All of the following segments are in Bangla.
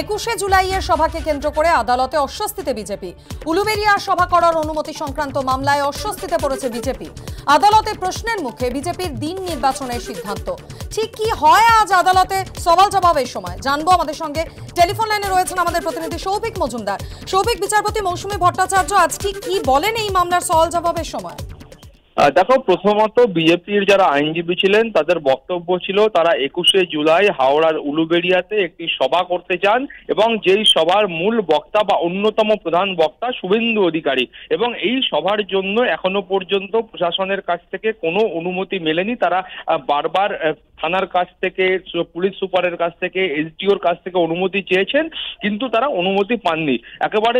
একুশে জুলাইয়ের সভাকে কেন্দ্র করে আদালতে অস্বস্তিতে বিজেপি উলুবেরিয়া সভা করার অনুমতি সংক্রান্ত মামলায় অস্বস্তিতে পড়েছে বিজেপি আদালতে প্রশ্নের মুখে বিজেপির দিন নির্বাচনের সিদ্ধান্ত ঠিক কি হয় আজ আদালতে সওয়াল জবাবের সময় জানবো আমাদের সঙ্গে টেলিফোন লাইনে রয়েছেন আমাদের প্রতিনিধি সৌভিক মজুমদার সৌভিক বিচারপতি মৌসুমী ভট্টাচার্য আজ ঠিক কি বলেন এই মামলার সওয়াল জবাবের সময় দেখো প্রথমত বিজেপির যারা আইনজীবী ছিলেন তাদের বক্তব্য ছিল তারা একুশে জুলাই হাওড়ার উলুবেড়িয়াতে একটি সভা করতে চান এবং যেই সভার মূল বক্তা বা অন্যতম প্রধান বক্তা শুভেন্দু অধিকারী এবং এই সভার জন্য এখনো পর্যন্ত প্রশাসনের কাছ থেকে কোনো অনুমতি মেলেনি তারা বারবার থানার কাছ থেকে পুলিশ সুপারের কাছ থেকে এসডিওর কাছ থেকে অনুমতি চেয়েছেন কিন্তু তারা অনুমতি পাননি একেবারে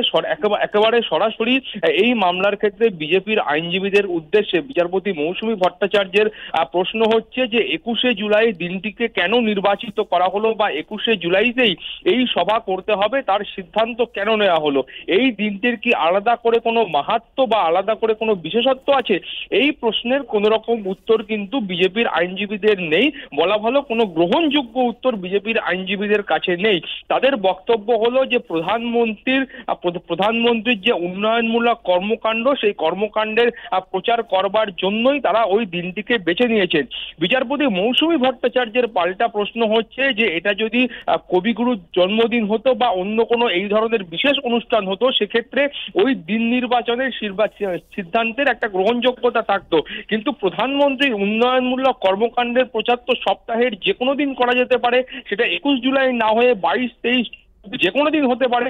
একেবারে সরাসরি এই মামলার ক্ষেত্রে বিজেপির আইনজীবীদের উদ্দেশ্যে বিচারপতি মৌসুমী ভট্টাচার্যের প্রশ্ন হচ্ছে যে একুশে জুলাই দিনটিকে কেন নির্বাচিত করা হলো বা একুশে জুলাইতেই এই সভা করতে হবে তার সিদ্ধান্ত কেন নেওয়া হলো এই দিনটির কি আলাদা করে কোনো মাহাত্ম বা আলাদা করে কোনো বিশেষত্ব আছে এই প্রশ্নের কোনো রকম উত্তর কিন্তু বিজেপির আইনজীবীদের নেই বলা ভালো কোনো গ্রহণযোগ্য উত্তর বিজেপির আইনজীবীদের কাছে নেই তাদের বক্তব্য হলো যে প্রধানমন্ত্রীর প্রধানমন্ত্রীর যে উন্নয়নমূলক কর্মকাণ্ড সেই কর্মকাণ্ডের প্রচার করবার জন্যই তারা ওই দিনটিকে বেছে নিয়েছেন বিচারপতি মৌসুমী ভট্টাচার্যের পাল্টা প্রশ্ন হচ্ছে যে এটা যদি কবিগুরুর জন্মদিন হতো বা অন্য কোনো এই ধরনের বিশেষ অনুষ্ঠান হতো সেক্ষেত্রে ওই দিন নির্বাচনের সিদ্ধান্তের একটা গ্রহণযোগ্যতা থাকতো কিন্তু প্রধানমন্ত্রীর উন্নয়নমূলক কর্মকাণ্ডের প্রচার তো সপ্তাহের যে কোনো দিন করা যেতে পারে সেটা একুশ জুলাই না হয়ে বাইশ তেইশ যে কোনো দিন হতে পারে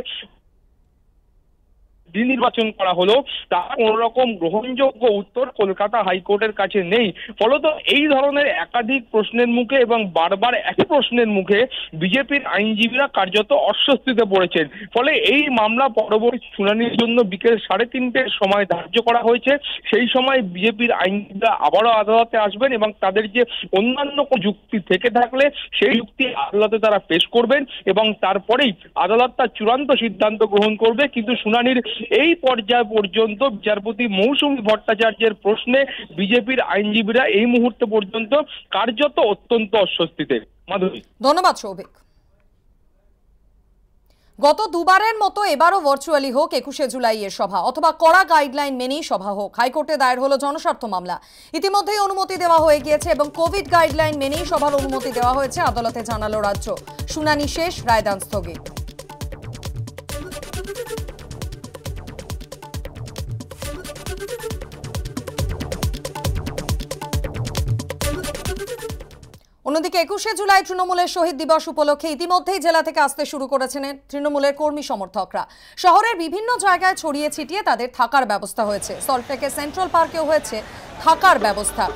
নির্বাচন করা হলো তার কোনোরকম গ্রহণযোগ্য উত্তর কলকাতা হাইকোর্টের কাছে নেই ফলত এই ধরনের একাধিক প্রশ্নের মুখে এবং বারবার একই প্রশ্নের মুখে বিজেপির আইনজীবীরা কার্যত অস্বস্তিতে পড়েছেন ফলে এই মামলা পরবর্তী শুনানির জন্য বিকেল সাড়ে তিনটের সময় ধার্য করা হয়েছে সেই সময় বিজেপির আইনজীবীরা আবারও আদালতে আসবেন এবং তাদের যে অন্যান্য যুক্তি থেকে থাকলে সেই যুক্তি আদালতে তারা পেশ করবেন এবং তারপরেই আদালত তার চূড়ান্ত সিদ্ধান্ত গ্রহণ করবে কিন্তু শুনানির এই পর্যায় পর্যন্ত বিচারপতি মৌসুমী ভট্টাচার্যের প্রশ্নে বিজেপির আইনজীবীরা এই মুহূর্তে পর্যন্ত কার্যত অত্যন্ত অস্বস্তিতে মাধুরী ধন্যবাদ সৌভিক গত দুবারের মতো এবারও ভার্চুয়ালি হোক একুশে জুলাই এর সভা অথবা কড়া গাইডলাইন মেনেই সভা হোক হাইকোর্টে দায়ের হলো জনস্বার্থ মামলা ইতিমধ্যেই অনুমতি দেওয়া হয়ে গিয়েছে এবং কোভিড গাইডলাইন মেনেই সভার অনুমতি দেওয়া হয়েছে আদালতে জানালো রাজ্য শুনানি শেষ রায়দান স্থগিত অন্যদিকে একুশে জুলাই তৃণমূলের শহীদ দিবস উপলক্ষে ইতিমধ্যেই জেলা থেকে আসতে শুরু করেছেন তৃণমূলের কর্মী সমর্থকরা শহরের বিভিন্ন জায়গায় ছড়িয়ে ছিটিয়ে তাদের থাকার ব্যবস্থা হয়েছে সল্টলেকের সেন্ট্রাল পার্কেও হয়েছে থাকার ব্যবস্থা